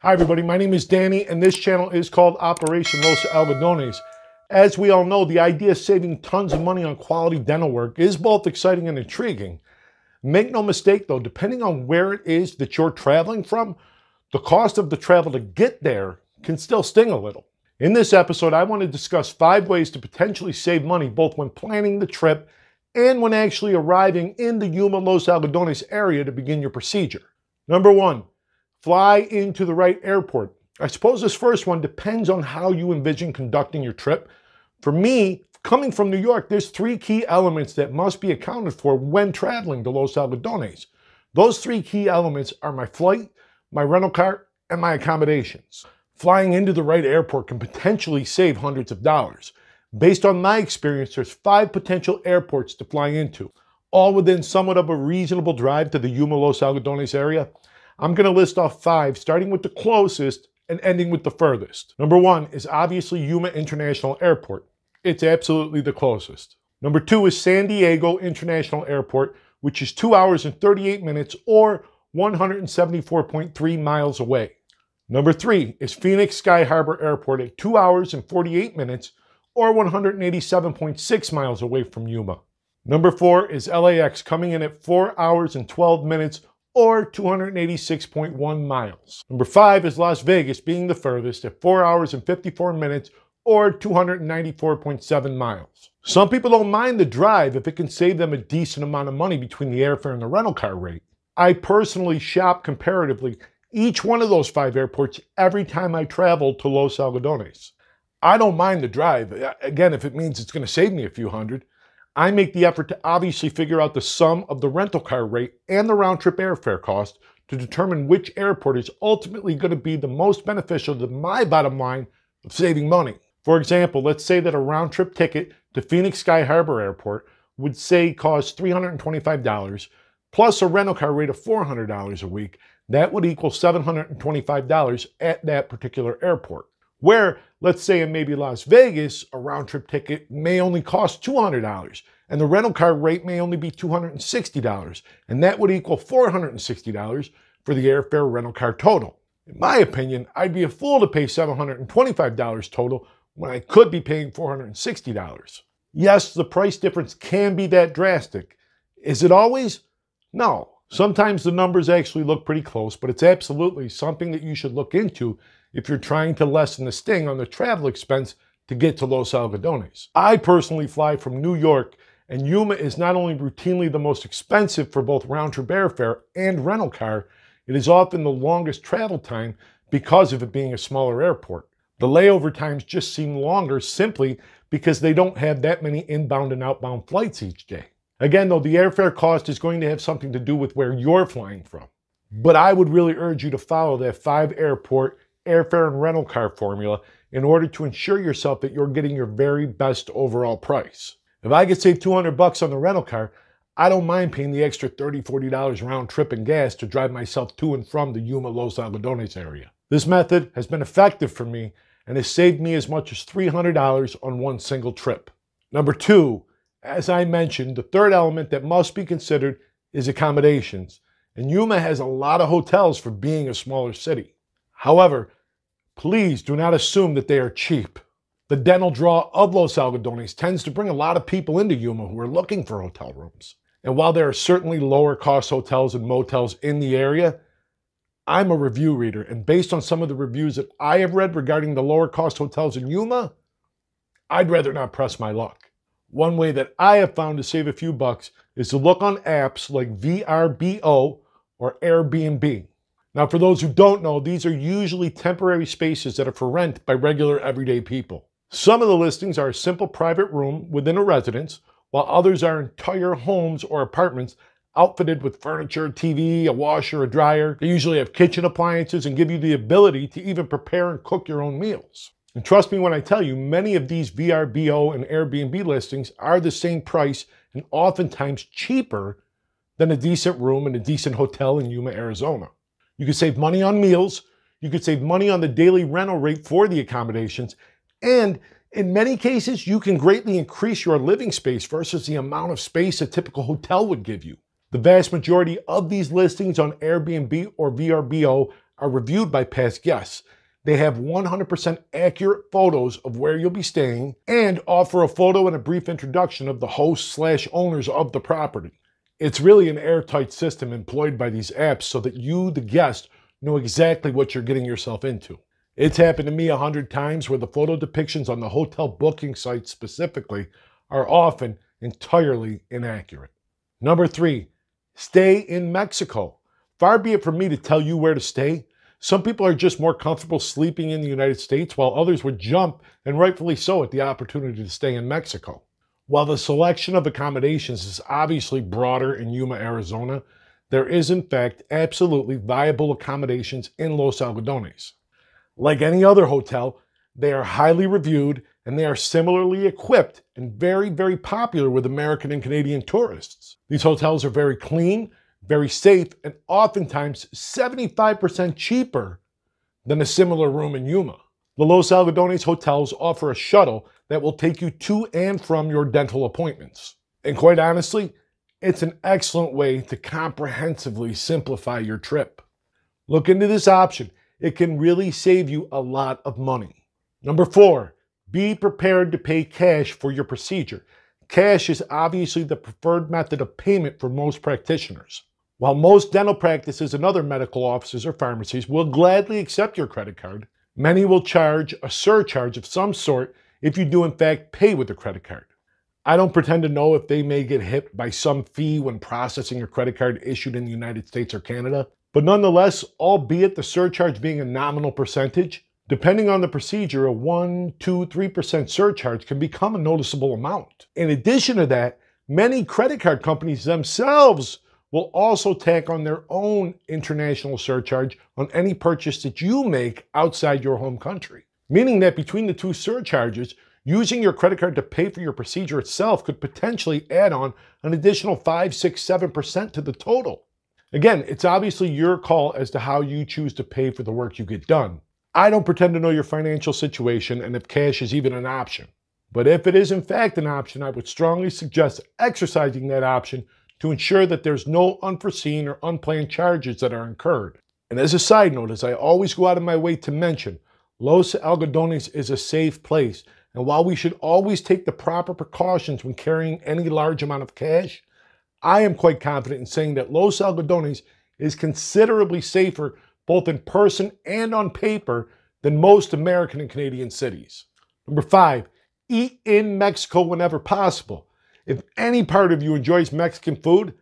Hi everybody, my name is Danny and this channel is called Operation Los Algodones. As we all know, the idea of saving tons of money on quality dental work is both exciting and intriguing. Make no mistake though, depending on where it is that you're traveling from, the cost of the travel to get there can still sting a little. In this episode, I want to discuss five ways to potentially save money both when planning the trip and when actually arriving in the Yuma Los Algodones area to begin your procedure. Number one, Fly into the right airport. I suppose this first one depends on how you envision conducting your trip. For me, coming from New York, there's three key elements that must be accounted for when traveling to Los Algodones. Those three key elements are my flight, my rental car, and my accommodations. Flying into the right airport can potentially save hundreds of dollars. Based on my experience, there's five potential airports to fly into, all within somewhat of a reasonable drive to the Yuma Los Algodones area. I'm going to list off five, starting with the closest and ending with the furthest. Number one is obviously Yuma International Airport. It's absolutely the closest. Number two is San Diego International Airport, which is 2 hours and 38 minutes or 174.3 miles away. Number three is Phoenix Sky Harbor Airport at 2 hours and 48 minutes or 187.6 miles away from Yuma. Number four is LAX coming in at 4 hours and 12 minutes or 286.1 miles. Number five is Las Vegas being the furthest at 4 hours and 54 minutes or 294.7 miles. Some people don't mind the drive if it can save them a decent amount of money between the airfare and the rental car rate. I personally shop comparatively each one of those five airports every time I travel to Los Algodones. I don't mind the drive, again, if it means it's going to save me a few hundred. I make the effort to obviously figure out the sum of the rental car rate and the round trip airfare cost to determine which airport is ultimately going to be the most beneficial to my bottom line of saving money. For example, let's say that a round trip ticket to Phoenix Sky Harbor Airport would say cost $325 plus a rental car rate of $400 a week. That would equal $725 at that particular airport. Where, let's say in maybe Las Vegas, a round trip ticket may only cost $200 and the rental car rate may only be $260. And that would equal $460 for the airfare rental car total. In my opinion, I'd be a fool to pay $725 total when I could be paying $460. Yes, the price difference can be that drastic. Is it always? No. Sometimes the numbers actually look pretty close, but it's absolutely something that you should look into if you're trying to lessen the sting on the travel expense to get to Los Algodones. I personally fly from New York, and Yuma is not only routinely the most expensive for both round trip airfare and rental car, it is often the longest travel time because of it being a smaller airport. The layover times just seem longer simply because they don't have that many inbound and outbound flights each day. Again, though, the airfare cost is going to have something to do with where you're flying from. But I would really urge you to follow that five airport airfare and rental car formula in order to ensure yourself that you're getting your very best overall price. If I could save 200 bucks on the rental car, I don't mind paying the extra $30, $40 round trip and gas to drive myself to and from the Yuma Los Algodones area. This method has been effective for me and has saved me as much as $300 on one single trip. Number two, as I mentioned, the third element that must be considered is accommodations. And Yuma has a lot of hotels for being a smaller city. However, Please do not assume that they are cheap. The dental draw of Los Algodones tends to bring a lot of people into Yuma who are looking for hotel rooms. And while there are certainly lower cost hotels and motels in the area, I'm a review reader, and based on some of the reviews that I have read regarding the lower cost hotels in Yuma, I'd rather not press my luck. One way that I have found to save a few bucks is to look on apps like VRBO or Airbnb. Now, for those who don't know, these are usually temporary spaces that are for rent by regular everyday people. Some of the listings are a simple private room within a residence, while others are entire homes or apartments outfitted with furniture, TV, a washer, a dryer. They usually have kitchen appliances and give you the ability to even prepare and cook your own meals. And trust me when I tell you, many of these VRBO and Airbnb listings are the same price and oftentimes cheaper than a decent room in a decent hotel in Yuma, Arizona. You could save money on meals. You could save money on the daily rental rate for the accommodations. And in many cases, you can greatly increase your living space versus the amount of space a typical hotel would give you. The vast majority of these listings on Airbnb or VRBO are reviewed by past guests. They have 100% accurate photos of where you'll be staying and offer a photo and a brief introduction of the host slash owners of the property. It's really an airtight system employed by these apps so that you, the guest, know exactly what you're getting yourself into. It's happened to me a hundred times where the photo depictions on the hotel booking site specifically are often entirely inaccurate. Number three, stay in Mexico. Far be it from me to tell you where to stay. Some people are just more comfortable sleeping in the United States, while others would jump, and rightfully so, at the opportunity to stay in Mexico. While the selection of accommodations is obviously broader in Yuma, Arizona, there is in fact absolutely viable accommodations in Los Algodones. Like any other hotel, they are highly reviewed and they are similarly equipped and very, very popular with American and Canadian tourists. These hotels are very clean, very safe, and oftentimes 75% cheaper than a similar room in Yuma. The Los Algodones hotels offer a shuttle that will take you to and from your dental appointments. And quite honestly, it's an excellent way to comprehensively simplify your trip. Look into this option. It can really save you a lot of money. Number four, be prepared to pay cash for your procedure. Cash is obviously the preferred method of payment for most practitioners. While most dental practices and other medical offices or pharmacies will gladly accept your credit card, Many will charge a surcharge of some sort if you do in fact pay with a credit card. I don't pretend to know if they may get hit by some fee when processing a credit card issued in the United States or Canada, but nonetheless, albeit the surcharge being a nominal percentage, depending on the procedure, a 1, 2, 3% surcharge can become a noticeable amount. In addition to that, many credit card companies themselves will also tack on their own international surcharge on any purchase that you make outside your home country. Meaning that between the two surcharges, using your credit card to pay for your procedure itself could potentially add on an additional 5, 6, 7% to the total. Again, it's obviously your call as to how you choose to pay for the work you get done. I don't pretend to know your financial situation and if cash is even an option. But if it is in fact an option, I would strongly suggest exercising that option to ensure that there's no unforeseen or unplanned charges that are incurred. And as a side note, as I always go out of my way to mention, Los Algodones is a safe place, and while we should always take the proper precautions when carrying any large amount of cash, I am quite confident in saying that Los Algodones is considerably safer both in person and on paper than most American and Canadian cities. Number five, eat in Mexico whenever possible. If any part of you enjoys Mexican food,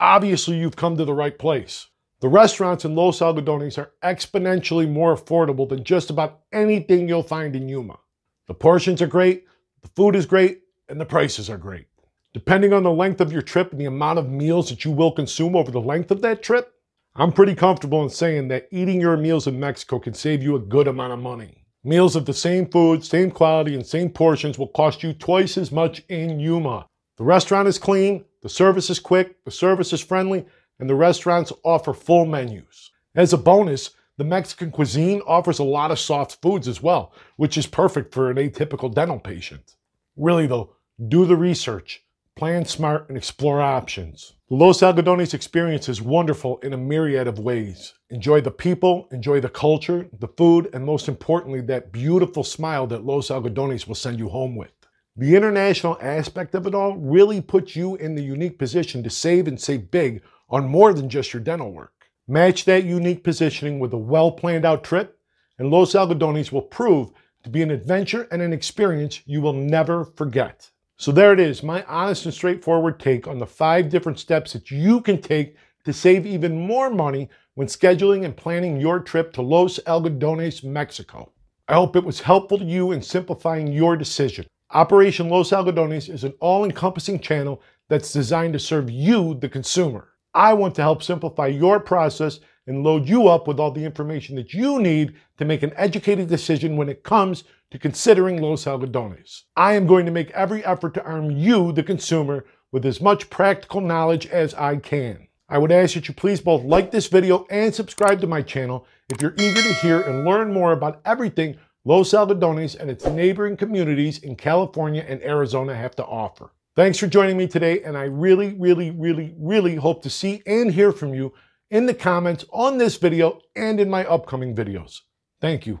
obviously you've come to the right place. The restaurants in Los Algodones are exponentially more affordable than just about anything you'll find in Yuma. The portions are great, the food is great, and the prices are great. Depending on the length of your trip and the amount of meals that you will consume over the length of that trip, I'm pretty comfortable in saying that eating your meals in Mexico can save you a good amount of money. Meals of the same food, same quality, and same portions will cost you twice as much in Yuma the restaurant is clean, the service is quick, the service is friendly, and the restaurants offer full menus. As a bonus, the Mexican cuisine offers a lot of soft foods as well, which is perfect for an atypical dental patient. Really though, do the research, plan smart, and explore options. The Los Algodones experience is wonderful in a myriad of ways. Enjoy the people, enjoy the culture, the food, and most importantly, that beautiful smile that Los Algodones will send you home with. The international aspect of it all really puts you in the unique position to save and save big on more than just your dental work. Match that unique positioning with a well planned out trip, and Los Algodones will prove to be an adventure and an experience you will never forget. So, there it is, my honest and straightforward take on the five different steps that you can take to save even more money when scheduling and planning your trip to Los Algodones, Mexico. I hope it was helpful to you in simplifying your decision. Operation Los Algodones is an all-encompassing channel that's designed to serve you, the consumer. I want to help simplify your process and load you up with all the information that you need to make an educated decision when it comes to considering Los Algodones. I am going to make every effort to arm you, the consumer, with as much practical knowledge as I can. I would ask that you please both like this video and subscribe to my channel if you're eager to hear and learn more about everything Los Algodones and its neighboring communities in California and Arizona have to offer. Thanks for joining me today, and I really, really, really, really hope to see and hear from you in the comments on this video and in my upcoming videos. Thank you.